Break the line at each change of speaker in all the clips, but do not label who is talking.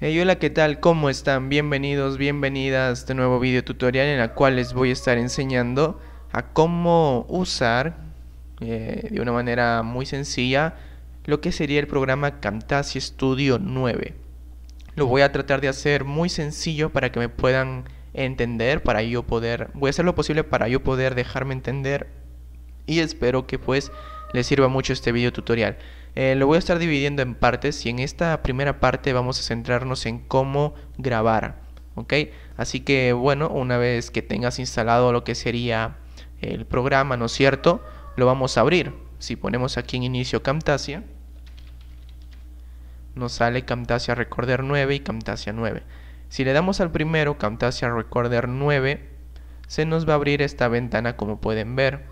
hola, ¿qué tal? ¿Cómo están? Bienvenidos, bienvenidas a este nuevo video tutorial en el cual les voy a estar enseñando a cómo usar eh, de una manera muy sencilla lo que sería el programa Camtasia Studio 9. Lo voy a tratar de hacer muy sencillo para que me puedan entender, para yo poder, voy a hacer lo posible para yo poder dejarme entender y espero que pues les sirva mucho este video tutorial. Eh, lo voy a estar dividiendo en partes y en esta primera parte vamos a centrarnos en cómo grabar. ¿ok? Así que bueno, una vez que tengas instalado lo que sería el programa, ¿no es cierto? Lo vamos a abrir. Si ponemos aquí en inicio Camtasia, nos sale Camtasia Recorder 9 y Camtasia 9. Si le damos al primero, Camtasia Recorder 9, se nos va a abrir esta ventana como pueden ver.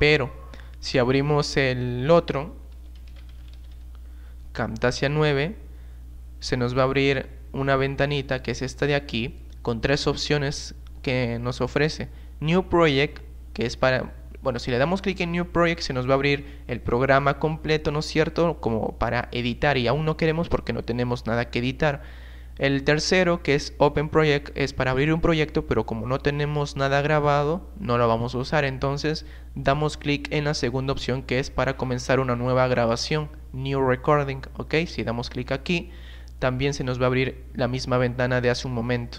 Pero si abrimos el otro, Camtasia 9, se nos va a abrir una ventanita que es esta de aquí, con tres opciones que nos ofrece. New Project, que es para, bueno, si le damos clic en New Project se nos va a abrir el programa completo, ¿no es cierto? Como para editar y aún no queremos porque no tenemos nada que editar. El tercero, que es Open Project, es para abrir un proyecto, pero como no tenemos nada grabado, no lo vamos a usar. Entonces damos clic en la segunda opción que es para comenzar una nueva grabación. New Recording, ¿ok? Si damos clic aquí, también se nos va a abrir la misma ventana de hace un momento.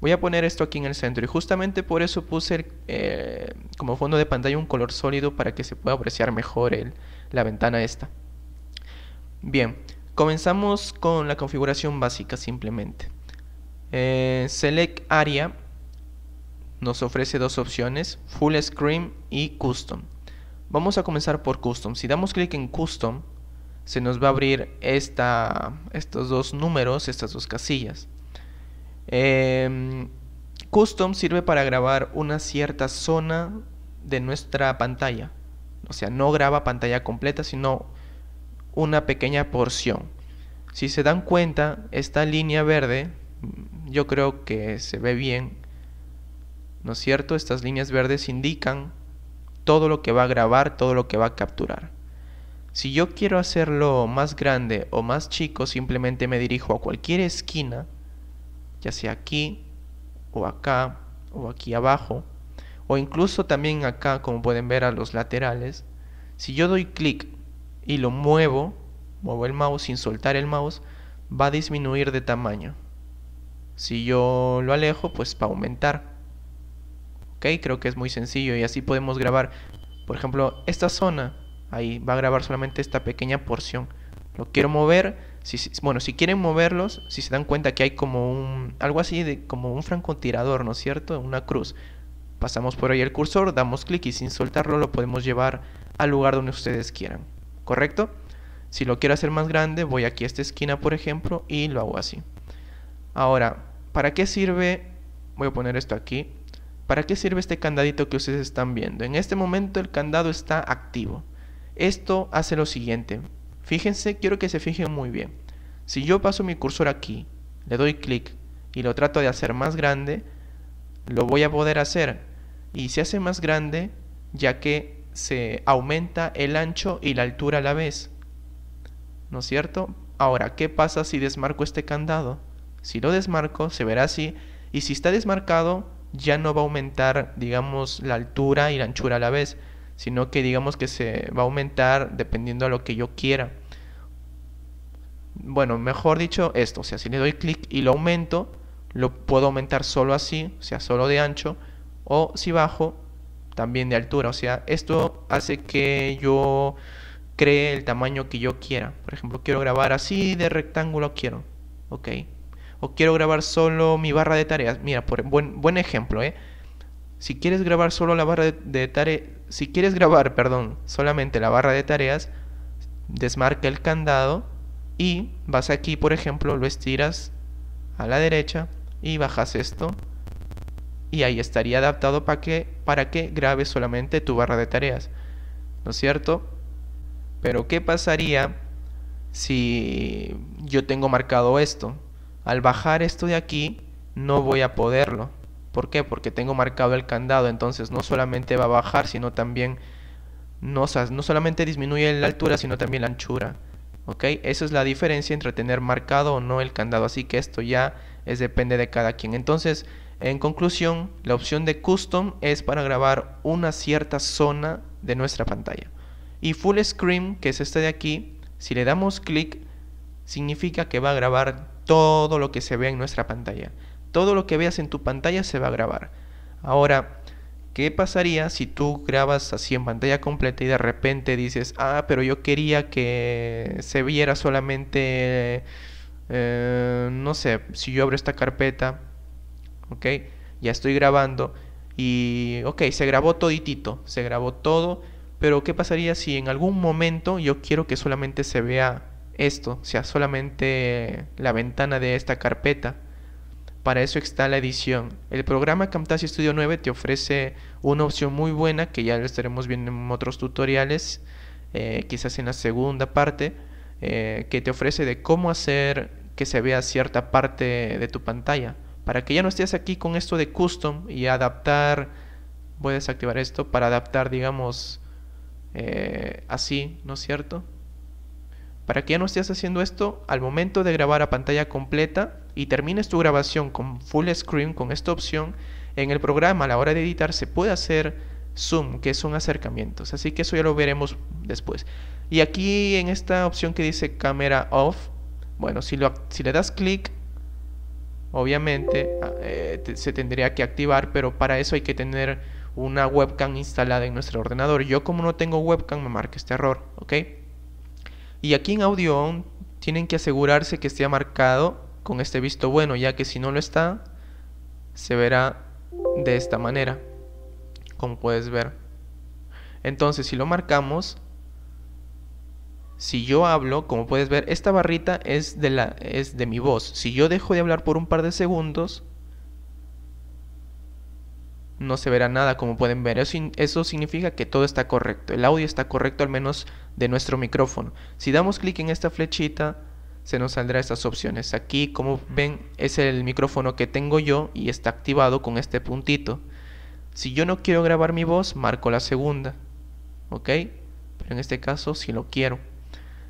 Voy a poner esto aquí en el centro y justamente por eso puse eh, como fondo de pantalla un color sólido para que se pueda apreciar mejor la ventana esta. Bien, comenzamos con la configuración básica simplemente. Eh, select Area nos ofrece dos opciones, Full Screen y Custom. Vamos a comenzar por Custom. Si damos clic en Custom, se nos va a abrir esta, estos dos números, estas dos casillas. Em, custom sirve para grabar una cierta zona de nuestra pantalla. O sea, no graba pantalla completa, sino una pequeña porción. Si se dan cuenta, esta línea verde, mm, yo creo que se ve bien. ¿No es cierto? Estas líneas verdes indican todo lo que va a grabar, todo lo que va a capturar. Si yo quiero hacerlo más grande o más chico, simplemente me dirijo a cualquier esquina, ya sea aquí o acá o aquí abajo, o incluso también acá, como pueden ver a los laterales. Si yo doy clic y lo muevo, muevo el mouse sin soltar el mouse, va a disminuir de tamaño. Si yo lo alejo, pues va a aumentar. Ok, creo que es muy sencillo y así podemos grabar, por ejemplo, esta zona Ahí va a grabar solamente esta pequeña porción. Lo quiero mover. bueno, si quieren moverlos, si se dan cuenta que hay como un. algo así de como un francotirador, ¿no es cierto? Una cruz. Pasamos por ahí el cursor, damos clic y sin soltarlo lo podemos llevar al lugar donde ustedes quieran. ¿Correcto? Si lo quiero hacer más grande, voy aquí a esta esquina, por ejemplo, y lo hago así. Ahora, ¿para qué sirve? Voy a poner esto aquí. ¿Para qué sirve este candadito que ustedes están viendo? En este momento el candado está activo. Esto hace lo siguiente. Fíjense, quiero que se fijen muy bien. Si yo paso mi cursor aquí, le doy clic y lo trato de hacer más grande, lo voy a poder hacer. Y se hace más grande ya que se aumenta el ancho y la altura a la vez. ¿No es cierto? Ahora, ¿qué pasa si desmarco este candado? Si lo desmarco, se verá así. Y si está desmarcado, ya no va a aumentar, digamos, la altura y la anchura a la vez, sino que digamos que se va a aumentar dependiendo a lo que yo quiera. Bueno, mejor dicho esto, o sea, si le doy clic y lo aumento, lo puedo aumentar solo así, o sea, solo de ancho, o si bajo, también de altura, o sea, esto hace que yo cree el tamaño que yo quiera. Por ejemplo, quiero grabar así de rectángulo, quiero, ok. O quiero grabar solo mi barra de tareas. Mira, por, buen, ejemplo, ¿eh? Si quieres grabar solo la barra de, tareas si quieres grabar, perdón, solamente la barra de tareas, desmarca el candado y vas aquí, por ejemplo, lo estiras a la derecha y bajas esto y ahí estaría adaptado para que, para que grabes solamente tu barra de tareas, ¿no es cierto? Pero ¿qué pasaría si yo tengo marcado esto? Al bajar esto de aquí no voy a poderlo. ¿Por qué? Porque tengo marcado el candado, entonces no solamente va a bajar, sino también, no, no solamente disminuye la altura, sino también la anchura. ¿Ok? Esa es la diferencia entre tener marcado o no el candado, así que esto ya es depende de cada quien. Entonces, en conclusión, la opción de Custom es para grabar una cierta zona de nuestra pantalla. Y Full Screen, que es este de aquí, si le damos clic, significa que va a grabar todo lo que se ve en nuestra pantalla. Todo lo que veas en tu pantalla se va a grabar. Ahora, ¿qué pasaría si tú grabas así en pantalla completa y de repente dices, ah, pero yo quería que se viera solamente, eh, no sé, si yo abro esta carpeta, ok, ya estoy grabando y, ok, se grabó toditito, se grabó todo, pero ¿qué pasaría si en algún momento yo quiero que solamente se vea esto, o sea, solamente la ventana de esta carpeta? Para eso está la edición. El programa Camtasia Studio 9 te ofrece una opción muy buena que ya lo estaremos viendo en otros tutoriales, eh, quizás en la segunda parte, eh, que te ofrece de cómo hacer que se vea cierta parte de tu pantalla. Para que ya no estés aquí con esto de custom y adaptar, voy a desactivar esto para adaptar, digamos, eh, así, ¿no es cierto? Para que ya no estés haciendo esto, al momento de grabar a pantalla completa, y termines tu grabación con full screen, con esta opción, en el programa a la hora de editar se puede hacer zoom, que son acercamientos. Así que eso ya lo veremos después. Y aquí en esta opción que dice cámara off, bueno, si, lo, si le das clic, obviamente ah, eh, se tendría que activar, pero para eso hay que tener una webcam instalada en nuestro ordenador. Yo como no tengo webcam me marca este error, ¿ok? Y aquí en audio on tienen que asegurarse que esté marcado con este visto bueno, ya que si no lo está, se verá de esta manera, como puedes ver. Entonces, si lo marcamos, si yo hablo, como puedes ver, esta barrita es de, la, es de mi voz. Si yo dejo de hablar por un par de segundos, no se verá nada, como pueden ver. Eso, eso significa que todo está correcto. El audio está correcto, al menos de nuestro micrófono. Si damos clic en esta flechita, se nos saldrá estas opciones. Aquí, como ven, es el micrófono que tengo yo y está activado con este puntito. Si yo no quiero grabar mi voz, marco la segunda. ¿Ok? Pero en este caso si lo quiero.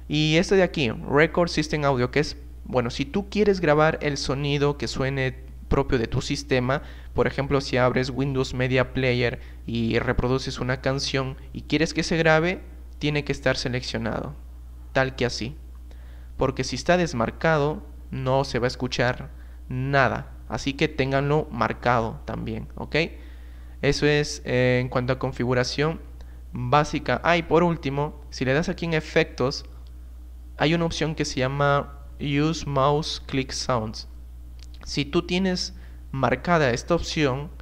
Y este de aquí, Record System Audio, que es, bueno, si tú quieres grabar el sonido que suene propio de tu sistema, por ejemplo, si abres Windows Media Player y reproduces una canción y quieres que se grabe, tiene que estar seleccionado, tal que así porque si está desmarcado no se va a escuchar nada. Así que ténganlo marcado también, ¿ok? Eso es eh, en cuanto a configuración básica. Ah, y por último, si le das aquí en efectos, hay una opción que se llama Use Mouse Click Sounds. Si tú tienes marcada esta opción,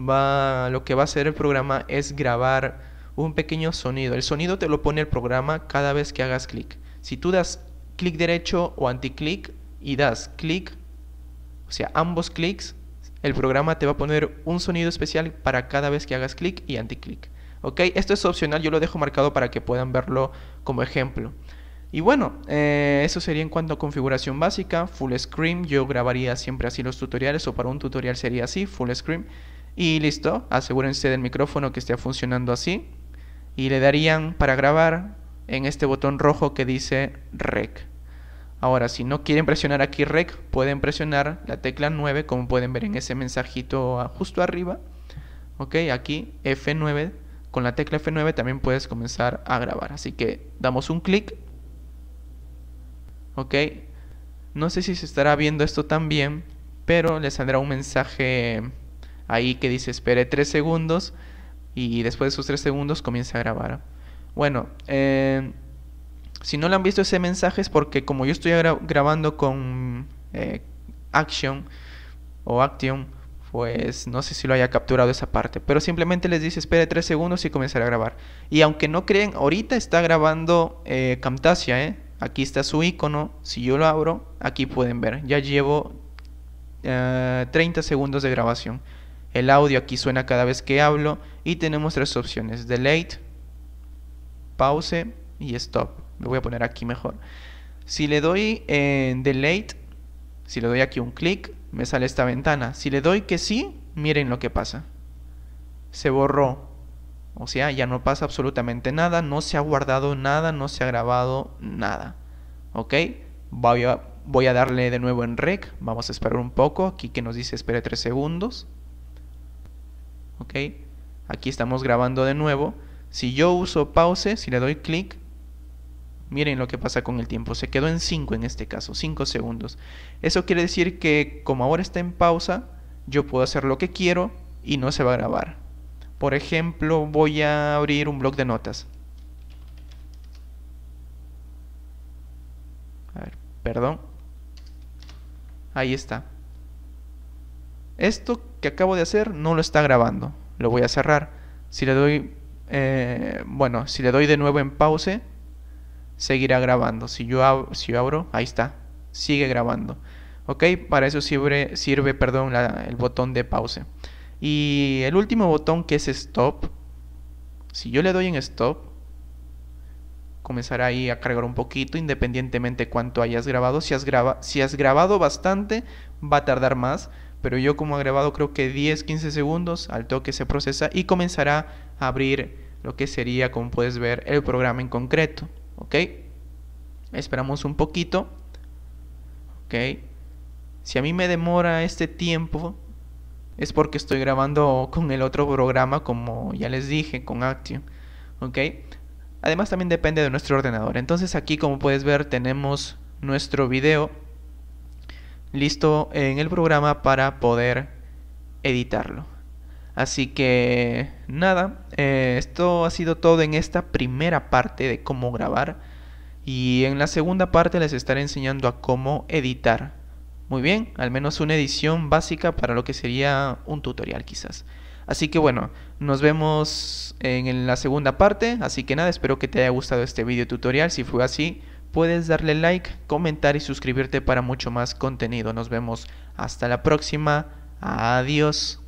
va, lo que va a hacer el programa es grabar un pequeño sonido. El sonido te lo pone el programa cada vez que hagas clic. Si tú das clic derecho o anticlic y das clic, o sea, ambos clics, el programa te va a poner un sonido especial para cada vez que hagas clic y anticlic. ¿Ok? Esto es opcional, yo lo dejo marcado para que puedan verlo como ejemplo. Y bueno, eh, eso sería en cuanto a configuración básica, full screen, yo grabaría siempre así los tutoriales o para un tutorial sería así, full screen. Y listo, asegúrense del micrófono que esté funcionando así. Y le darían para grabar en este botón rojo que dice rec. Ahora, si no quieren presionar aquí Rec, pueden presionar la tecla 9, como pueden ver en ese mensajito ah, justo arriba. Ok, aquí F9, con la tecla F9 también puedes comenzar a grabar. Así que damos un clic. Ok, no sé si se estará viendo esto también, pero les saldrá un mensaje ahí que dice espere 3 segundos y después de esos 3 segundos comienza a grabar. Bueno, eh si no lo han visto ese mensaje es porque como yo estoy grabando con eh, Action o Action, pues no sé si lo haya capturado esa parte. Pero simplemente les dice espere 3 segundos y comenzar a grabar. Y aunque no creen, ahorita está grabando eh, Camtasia, ¿eh? Aquí está su icono. Si yo lo abro, aquí pueden ver. Ya llevo 30 segundos de grabación. El audio aquí suena cada vez que hablo. Y tenemos tres opciones. Delete, pause y stop lo voy a poner aquí mejor. Si le doy en Delete, si le doy aquí un clic, me sale esta ventana. Si le doy que sí, miren lo que pasa. Se borró. O sea, ya no pasa absolutamente nada, no se ha guardado nada, no se ha grabado nada. ¿Ok? Voy a, voy a darle de nuevo en Rec. Vamos a esperar un poco. Aquí que nos dice espere 3 segundos. ¿Ok? Aquí estamos grabando de nuevo. Si yo uso pause, si le doy clic, Miren lo que pasa con el tiempo. Se quedó en 5 en este caso, 5 segundos. Eso quiere decir que como ahora está en pausa, yo puedo hacer lo que quiero y no se va a grabar. Por ejemplo, voy a abrir un bloc de notas. A ver, perdón. Ahí está. Esto que acabo de hacer no lo está grabando. Lo voy a cerrar. Si le doy, eh, bueno, si le doy de nuevo en pause, seguirá grabando. Si yo, abro, si abro, ahí está, sigue grabando. Ok, para eso sirve, sirve perdón, el botón de pausa Y el último botón que es stop, si yo le doy en stop, comenzará ahí a cargar un poquito, independientemente cuánto hayas grabado. Si has, si has grabado bastante, va a tardar más. Pero yo como he grabado creo que 10-15 segundos, al toque se procesa y comenzará a abrir lo que sería, como puedes ver, el programa en concreto ok esperamos un poquito ok si a mí me demora este tiempo es porque estoy grabando con el otro programa como ya les dije con Action ok además también depende de nuestro ordenador entonces aquí como puedes ver tenemos nuestro video listo en el programa para poder editarlo Así que nada, eh, esto ha sido todo en esta primera parte de cómo grabar y en la segunda parte les estaré enseñando a cómo editar. Muy bien, al menos una edición básica para lo que sería un tutorial quizás. Así que bueno, nos vemos en la segunda parte, así que nada, espero que te haya gustado este video tutorial, si fue así puedes darle like, comentar y suscribirte para mucho más contenido. Nos vemos hasta la próxima, adiós.